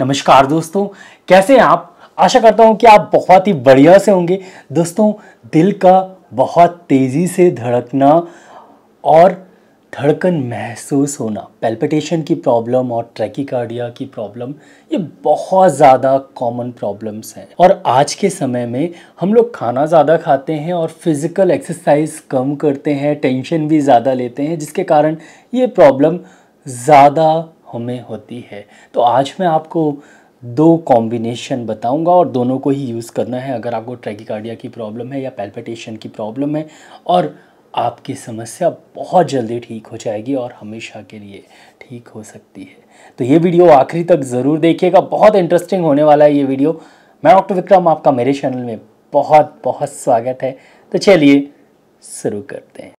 नमस्कार दोस्तों कैसे हैं आप आशा करता हूं कि आप बहुत ही बढ़िया से होंगे दोस्तों दिल का बहुत तेज़ी से धड़कना और धड़कन महसूस होना पेल्पिटेशन की प्रॉब्लम और ट्रैकिकार्डिया की प्रॉब्लम ये बहुत ज़्यादा कॉमन प्रॉब्लम्स हैं और आज के समय में हम लोग खाना ज़्यादा खाते हैं और फिज़िकल एक्सरसाइज कम करते हैं टेंशन भी ज़्यादा लेते हैं जिसके कारण ये प्रॉब्लम ज़्यादा हमें होती है तो आज मैं आपको दो कॉम्बिनेशन बताऊंगा और दोनों को ही यूज़ करना है अगर आपको ट्रैकिकार्डिया की प्रॉब्लम है या पैल्पिटेशन की प्रॉब्लम है और आपकी समस्या बहुत जल्दी ठीक हो जाएगी और हमेशा के लिए ठीक हो सकती है तो ये वीडियो आखिरी तक ज़रूर देखिएगा बहुत इंटरेस्टिंग होने वाला है ये वीडियो मैं डॉक्टर विक्रम आपका मेरे चैनल में बहुत बहुत स्वागत है तो चलिए शुरू करते हैं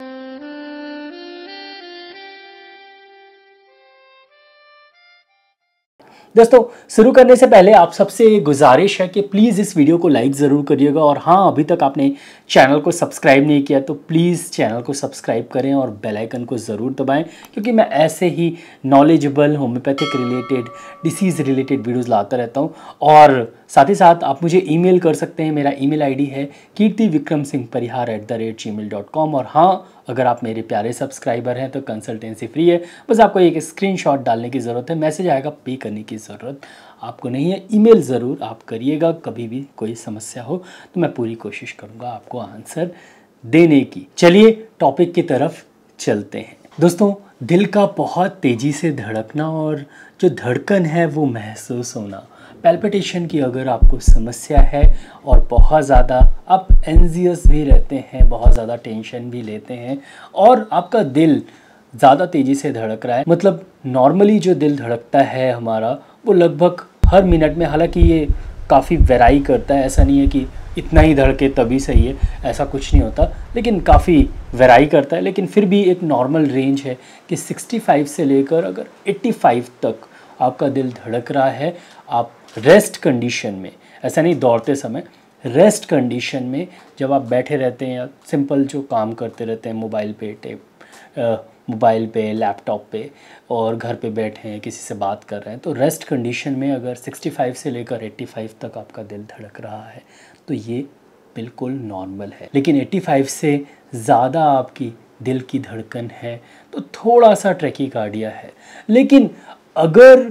दोस्तों शुरू करने से पहले आप सबसे गुजारिश है कि प्लीज़ इस वीडियो को लाइक ज़रूर करिएगा और हाँ अभी तक आपने चैनल को सब्सक्राइब नहीं किया तो प्लीज़ चैनल को सब्सक्राइब करें और बेलाइकन को ज़रूर दबाएँ क्योंकि मैं ऐसे ही knowledgeable homeopathic related disease related videos लाता रहता हूँ और साथ ही साथ आप मुझे ईमेल कर सकते हैं मेरा ईमेल आईडी है Kirti Vikram Singh Parihar at the rate Gmail dot com और हाँ अगर आप मेरे प्यारे सब्सक्राइबर हैं तो कंसल्टेंसी फ्री है बस आपको एक स्क्रीनशॉट डालने की ज़रूरत है मैसेज आएगा पे करने की ज़रूरत आपको नहीं है ईमेल ज़रूर आप करिएगा कभी भी कोई समस्या हो तो मैं पूरी कोशिश करूँगा आपको आंसर देने की चलिए टॉपिक की तरफ चलते हैं दोस्तों दिल का बहुत तेज़ी से धड़कना और जो धड़कन है वो महसूस होना पैल्पिटेशन की अगर आपको समस्या है और बहुत ज़्यादा आप एनजियस भी रहते हैं बहुत ज़्यादा टेंशन भी लेते हैं और आपका दिल ज़्यादा तेज़ी से धड़क रहा है मतलब नॉर्मली जो दिल धड़कता है हमारा वो लगभग हर मिनट में हालांकि ये काफ़ी वेराई करता है ऐसा नहीं है कि इतना ही धड़के तभी सही है ऐसा कुछ नहीं होता लेकिन काफ़ी वेराई करता है लेकिन फिर भी एक नॉर्मल रेंज है कि 65 से लेकर अगर 85 तक आपका दिल धड़क रहा है आप रेस्ट कंडीशन में ऐसा नहीं दौड़ते समय रेस्ट कंडीशन में जब आप बैठे रहते हैं या सिंपल जो काम करते रहते हैं मोबाइल पे टेप मोबाइल पे लैपटॉप पे और घर पे बैठे हैं किसी से बात कर रहे हैं तो रेस्ट कंडीशन में अगर 65 से लेकर 85 तक आपका दिल धड़क रहा है तो ये बिल्कुल नॉर्मल है लेकिन 85 से ज़्यादा आपकी दिल की धड़कन है तो थोड़ा सा ट्रेकिकार्डिया है लेकिन अगर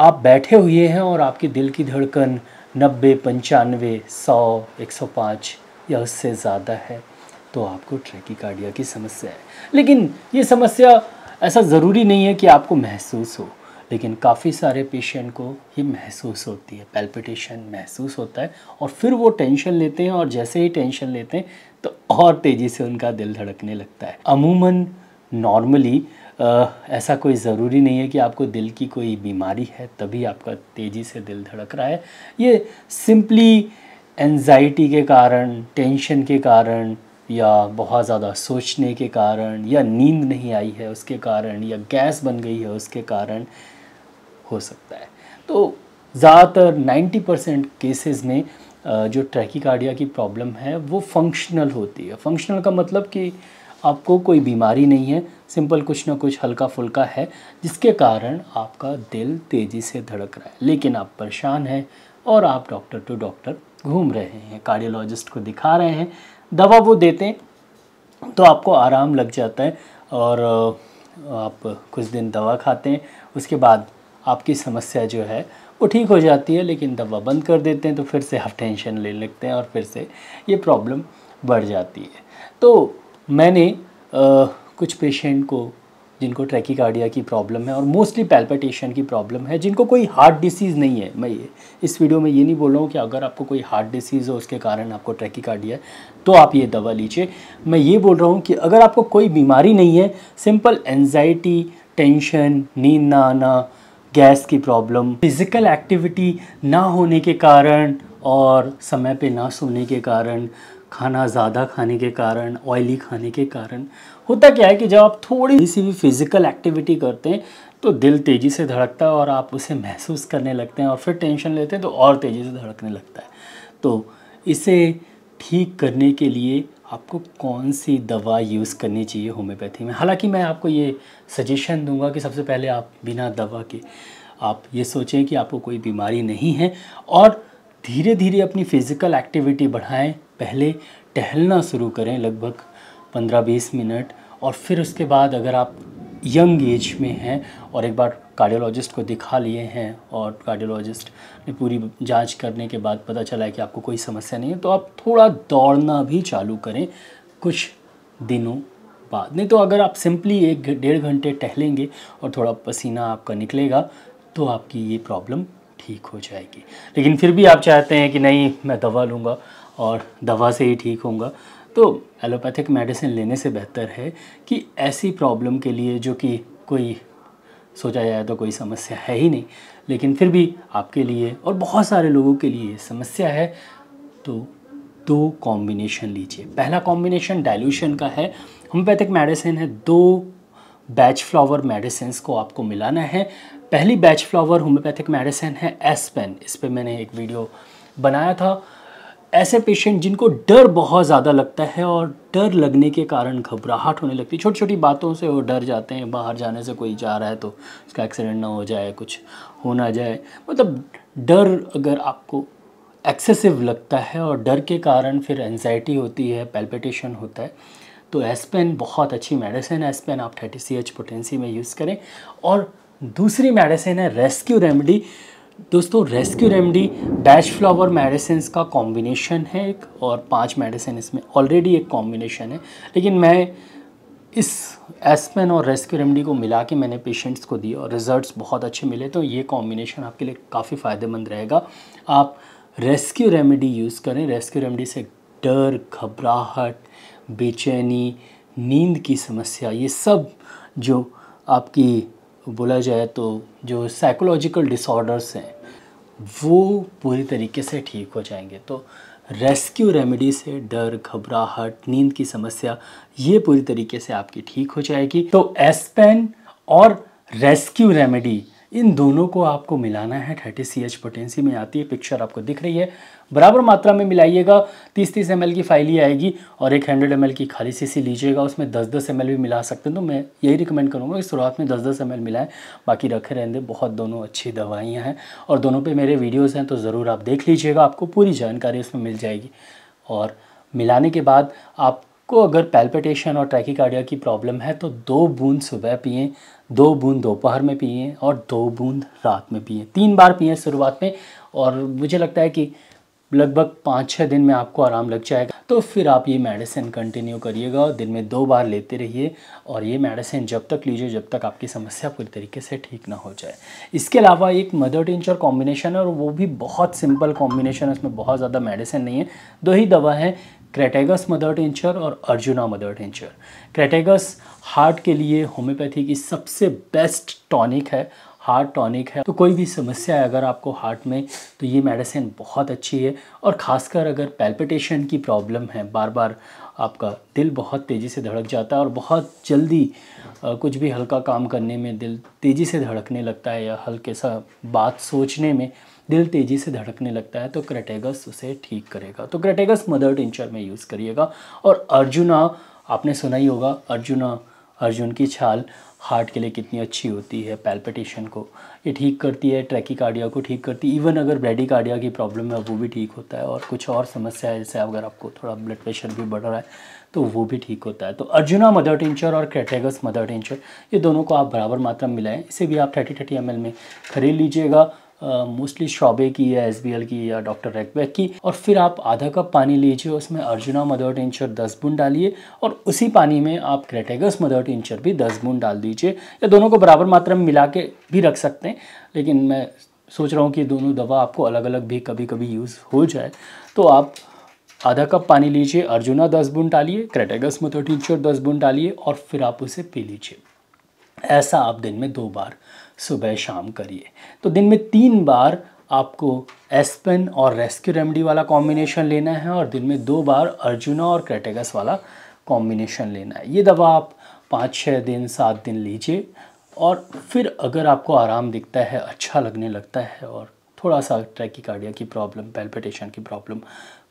आप बैठे हुए हैं और आपके दिल की धड़कन नब्बे पंचानवे सौ एक सौ पाँच या उससे ज़्यादा है तो आपको कार्डिया की समस्या है लेकिन ये समस्या ऐसा ज़रूरी नहीं है कि आपको महसूस हो लेकिन काफ़ी सारे पेशेंट को ये महसूस होती है पैल्पिटेशन महसूस होता है और फिर वो टेंशन लेते हैं और जैसे ही टेंशन लेते हैं तो और तेज़ी से उनका दिल धड़कने लगता है अमूमन नॉर्मली आ, ऐसा कोई ज़रूरी नहीं है कि आपको दिल की कोई बीमारी है तभी आपका तेज़ी से दिल धड़क रहा है ये सिंपली एनजाइटी के कारण टेंशन के कारण या बहुत ज़्यादा सोचने के कारण या नींद नहीं आई है उसके कारण या गैस बन गई है उसके कारण हो सकता है तो ज़्यादातर 90 परसेंट केसेज़ में जो ट्रैकिकार्डिया की प्रॉब्लम है वो फंक्शनल होती है फंक्शनल का मतलब कि आपको कोई बीमारी नहीं है सिंपल कुछ ना कुछ हल्का फुल्का है जिसके कारण आपका दिल तेज़ी से धड़क रहा है लेकिन आप परेशान हैं और आप डॉक्टर टू डॉक्टर घूम रहे हैं कार्डियोलॉजिस्ट को दिखा रहे हैं दवा वो देते हैं तो आपको आराम लग जाता है और आप कुछ दिन दवा खाते हैं उसके बाद आपकी समस्या जो है वो ठीक हो जाती है लेकिन दवा बंद कर देते हैं तो फिर से आप टेंशन ले लगते हैं और फिर से ये प्रॉब्लम बढ़ जाती है तो मैंने आ, कुछ पेशेंट को जिनको ट्रैकिकार्डिया की प्रॉब्लम है और मोस्टली पैल्पिटेशन की प्रॉब्लम है जिनको कोई हार्ट डिसीज़ नहीं है मैं ये इस वीडियो में ये नहीं बोल रहा हूँ कि अगर आपको कोई हार्ट डिसीज़ हो उसके कारण आपको ट्रैकिकार्डिया है तो आप ये दवा लीजिए मैं ये बोल रहा हूँ कि अगर आपको कोई बीमारी नहीं है सिंपल एनजाइटी टेंशन नींद ना आना गैस की प्रॉब्लम फिज़िकल एक्टिविटी ना होने के कारण और समय पे ना सोने के कारण खाना ज़्यादा खाने के कारण ऑयली खाने के कारण होता क्या है कि जब आप थोड़ी सी भी फिज़िकल एक्टिविटी करते हैं तो दिल तेज़ी से धड़कता है और आप उसे महसूस करने लगते हैं और फिर टेंशन लेते हैं तो और तेज़ी से धड़कने लगता है तो इसे ठीक करने के लिए आपको कौन सी दवा यूज़ करनी चाहिए होम्योपैथी में हालांकि मैं आपको ये सजेशन दूंगा कि सबसे पहले आप बिना दवा के आप ये सोचें कि आपको कोई बीमारी नहीं है और धीरे धीरे अपनी फ़िज़िकल एक्टिविटी बढ़ाएं पहले टहलना शुरू करें लगभग पंद्रह बीस मिनट और फिर उसके बाद अगर आप यंग एज में हैं और एक बार कार्डियोलॉजिस्ट को दिखा लिए हैं और कार्डियोलॉजिस्ट ने पूरी जांच करने के बाद पता चला है कि आपको कोई समस्या नहीं है तो आप थोड़ा दौड़ना भी चालू करें कुछ दिनों बाद नहीं तो अगर आप सिंपली एक डेढ़ घंटे टहलेंगे और थोड़ा पसीना आपका निकलेगा तो आपकी ये प्रॉब्लम ठीक हो जाएगी लेकिन फिर भी आप चाहते हैं कि नहीं मैं दवा लूँगा और दवा से ही ठीक होंगे तो एलोपैथिक मेडिसिन लेने से बेहतर है कि ऐसी प्रॉब्लम के लिए जो कि कोई सोचा जाए तो कोई समस्या है ही नहीं लेकिन फिर भी आपके लिए और बहुत सारे लोगों के लिए समस्या है तो दो कॉम्बिनेशन लीजिए पहला कॉम्बिनेशन डाइल्यूशन का है होम्योपैथिक मेडिसिन है दो बैच फ्लावर मेडिसिन को आपको मिलाना है पहली बैच फ्लावर होम्योपैथिक मेडिसिन है एसपेन इस पर मैंने एक वीडियो बनाया था ऐसे पेशेंट जिनको डर बहुत ज़्यादा लगता है और डर लगने के कारण घबराहट होने लगती है छोटी छोटी बातों से वो डर जाते हैं बाहर जाने से कोई जा रहा है तो उसका एक्सीडेंट ना हो जाए कुछ हो ना जाए मतलब डर अगर आपको एक्सेसिव लगता है और डर के कारण फिर एनजाइटी होती है पैल्पिटेशन होता है तो एसपेन बहुत अच्छी मेडिसिन है एसपेन आप थर्टी सी एच पोटेंसी में यूज़ करें और दूसरी मेडिसिन है रेस्क्यू रेमेडी दोस्तों rescue remedy Bach flower medicine का कॉम्बिनेशन है एक और पांच मेडिसिन इसमें ऑलरेडी एक कॉम्बिनेशन है लेकिन मैं इस एस्पेन और रेस्क्यू रेमडी को मिला के मैंने पेशेंट्स को दिए और रिज़ल्ट्स बहुत अच्छे मिले तो ये कॉम्बिनेशन आपके लिए काफ़ी फ़ायदेमंद रहेगा आप रेस्क्यू रेमेडी यूज़ करें रेस्क्यू रेमडी से डर घबराहट बेचैनी नींद की समस्या ये सब जो आपकी बोला जाए तो जो साइकोलॉजिकल डिसऑर्डर्स हैं वो पूरी तरीके से ठीक हो जाएंगे तो रेस्क्यू रेमेडी से डर घबराहट नींद की समस्या ये पूरी तरीके से आपकी ठीक हो जाएगी तो एस्पेन और रेस्क्यू रेमेडी इन दोनों को आपको मिलाना है थर्टी सी एच पोटेंसी में आती है पिक्चर आपको दिख रही है बराबर मात्रा में मिलाइएगा तीस तीस एम की फाइली आएगी और एक हंड्रेड एम की खाली सी लीजिएगा उसमें दस दस एम भी मिला सकते हैं तो मैं यही रिकमेंड करूँगा कि शुरुआत में दस दस एम एल मिलाएँ बाकी रखे रहने बहुत दोनों अच्छी दवाइयाँ हैं और दोनों पर मेरे वीडियोज़ हैं तो ज़रूर आप देख लीजिएगा आपको पूरी जानकारी उसमें मिल जाएगी और मिलाने के बाद आप को अगर पैल्पिटेशन और ट्रैकिकार्डिया की प्रॉब्लम है तो दो बूंद सुबह पिए दो बूंद दोपहर में पिए और दो बूंद रात में पिए तीन बार पिए शुरुआत में और मुझे लगता है कि लगभग पाँच छः दिन में आपको आराम लग जाएगा तो फिर आप ये मेडिसिन कंटिन्यू करिएगा और दिन में दो बार लेते रहिए और ये मेडिसिन जब तक लीजिए जब तक आपकी समस्या पूरी तरीके से ठीक ना हो जाए इसके अलावा एक मदर टिंचर कॉम्बिनेशन है और वो भी बहुत सिंपल कॉम्बिनेशन है उसमें बहुत ज़्यादा मेडिसिन नहीं है दो ही दवा है क्रेटेगस मदर टेंचर और Arjuna mother tincture crataegus heart के लिए होम्योपैथी की सबसे बेस्ट टॉनिक है हार्ट टॉनिक है तो कोई भी समस्या है अगर आपको हार्ट में तो ये मेडिसिन बहुत अच्छी है और ख़ासकर अगर पैल्पिटेशन की प्रॉब्लम है बार बार आपका दिल बहुत तेज़ी से धड़क जाता है और बहुत जल्दी आ, कुछ भी हल्का काम करने में दिल तेज़ी से धड़कने लगता है या हल्के सा बात सोचने में दिल तेज़ी से धड़कने लगता है तो क्रेटेगस उसे ठीक करेगा तो क्रेटेगस मदर टिंचर में यूज़ करिएगा और अर्जुना आपने सुना ही होगा अर्जुना अर्जुन की छाल हार्ट के लिए कितनी अच्छी होती है पैल्पिटेशन को ये ठीक करती है कार्डिया को ठीक करती है इवन अगर ब्रेडी कार्डिया की प्रॉब्लम है वो भी ठीक होता है और कुछ और समस्या है जैसे अगर आपको थोड़ा ब्लड प्रेशर भी बढ़ रहा है तो वो भी ठीक होता है तो अर्जुना मदर टिंचर और क्रेटेगस मदर टिंचर ये दोनों को आप बराबर मात्रा में मिलाएं इसे भी आप थर्टी थर्टी एम में खरीद लीजिएगा मोस्टली शॉबे की या एस की या डॉक्टर रेकबैक की और फिर आप आधा कप पानी लीजिए उसमें अर्जुना मदर टिंचर दस बूंद डालिए और उसी पानी में आप क्रेटेगस मदर टिंचर भी दस बूंद डाल दीजिए या दोनों को बराबर मात्रा में मिला के भी रख सकते हैं लेकिन मैं सोच रहा हूँ कि दोनों दवा आपको अलग अलग भी कभी कभी यूज़ हो जाए तो आप आधा कप पानी लीजिए अर्जुना दस बूंद डालिए क्रेटेगस मदर टिंचर दस बूंद डालिए और फिर आप उसे पी लीजिए ऐसा आप दिन में दो बार सुबह शाम करिए तो दिन में तीन बार आपको एस्पेन और रेस्क्यू रेमडी वाला कॉम्बिनेशन लेना है और दिन में दो बार अर्जुना और क्रेटेगस वाला कॉम्बिनेशन लेना है ये दवा आप पाँच छः दिन सात दिन लीजिए और फिर अगर आपको आराम दिखता है अच्छा लगने लगता है और थोड़ा सा ट्रैकिकार्डिया की प्रॉब्लम पेल्पिटेशन की प्रॉब्लम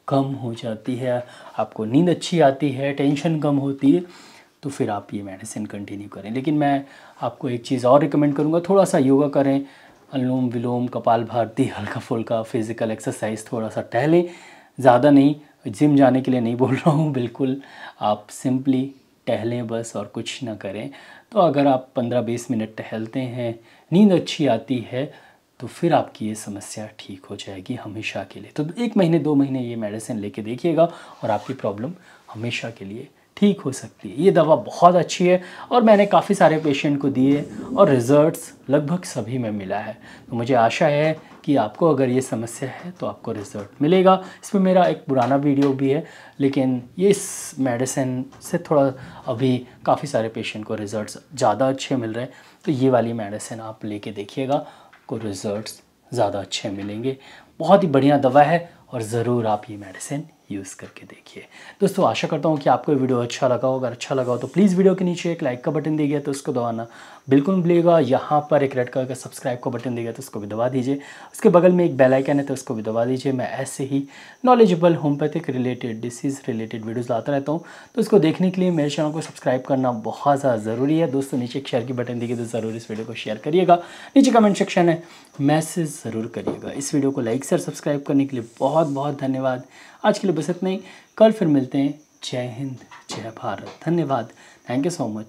कम हो जाती है आपको नींद अच्छी आती है टेंशन कम होती है तो फिर आप ये मेडिसिन कंटिन्यू करें लेकिन मैं आपको एक चीज़ और रिकमेंड करूँगा थोड़ा सा योगा करें अनुलोम विलोम कपाल भारती हल्का फुल्का फिज़िकल एक्सरसाइज थोड़ा सा टहलें ज़्यादा नहीं जिम जाने के लिए नहीं बोल रहा हूँ बिल्कुल आप सिंपली टहलें बस और कुछ ना करें तो अगर आप पंद्रह बीस मिनट टहलते हैं नींद अच्छी आती है तो फिर आपकी ये समस्या ठीक हो जाएगी हमेशा के लिए तो एक महीने दो महीने ये मेडिसिन लेके देखिएगा और आपकी प्रॉब्लम हमेशा के लिए ठीक हो सकती है ये दवा बहुत अच्छी है और मैंने काफ़ी सारे पेशेंट को दिए और रिज़ल्ट्स लगभग सभी में मिला है तो मुझे आशा है कि आपको अगर ये समस्या है तो आपको रिज़ल्ट मिलेगा इसमें मेरा एक पुराना वीडियो भी है लेकिन ये इस मेडिसिन से थोड़ा अभी काफ़ी सारे पेशेंट को रिज़ल्ट ज़्यादा अच्छे मिल रहे हैं तो ये वाली मेडिसिन आप लेके देखिएगा आपको रिज़ल्ट ज़्यादा अच्छे मिलेंगे बहुत ही बढ़िया दवा है और ज़रूर आप ये मेडिसिन यूज़ करके देखिए दोस्तों आशा करता हूँ कि आपको ये वीडियो अच्छा लगा हो अगर अच्छा लगा हो तो प्लीज़ वीडियो के नीचे एक लाइक का बटन दिया तो उसको दबाना बिल्कुल भूलिएगा यहाँ पर एक रेड कलर का सब्सक्राइब का बटन दिया तो उसको भी दबा दीजिए उसके बगल में एक बेल आइकन है तो उसको भी दबा दीजिए मैं ऐसे ही knowledgeable homeopathic related disease related videos लाता रहता हूँ तो उसको देखने के लिए मेरे चैनल को सब्सक्राइब करना बहुत ज़्यादा ज़रूरी है दोस्तों नीचे एक शेयर की बटन दिखे तो ज़रूर इस वीडियो को शेयर करिएगा नीचे कमेंट सेक्शन है मैसेज ज़रूर करिएगा इस वीडियो को लाइक से सब्सक्राइब करने के लिए बहुत बहुत धन्यवाद आज के लिए बस इतना ही कल फिर मिलते हैं जय हिंद जय भारत धन्यवाद थैंक यू सो मच